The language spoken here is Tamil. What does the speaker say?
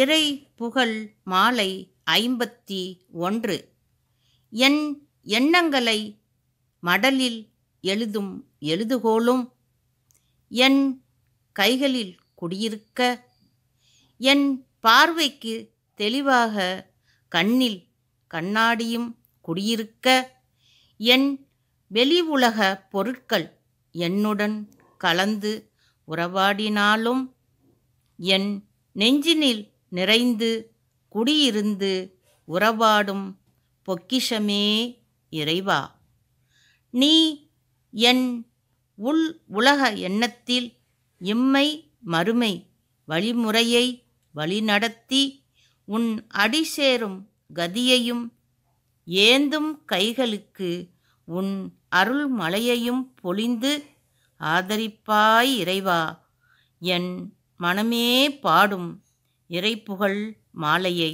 இறை புகழ் மாலை ஐம்பத்தி ஒன்று என் எண்ணங்களை மடலில் எழுதும் எழுதுகோளும் என் கைகளில் குடியிருக்க என் பார்வைக்கு தெளிவாக கண்ணில் கண்ணாடியும் குடியிருக்க என் வெளி உலக பொருட்கள் என்னுடன் கலந்து உறவாடினாலும் என் நெஞ்சினில் நிறைந்து குடியிருந்து உறவாடும் பொக்கிஷமே இறைவா நீ என் உள் உலக எண்ணத்தில் இம்மை மறுமை வழிமுறையை வழிநடத்தி உன் அடி கதியையும் ஏந்தும் கைகளுக்கு உன் அருள் மலையையும் பொழிந்து ஆதரிப்பாய் இறைவா என் மனமே பாடும் இறைப்புகழ் மாலையை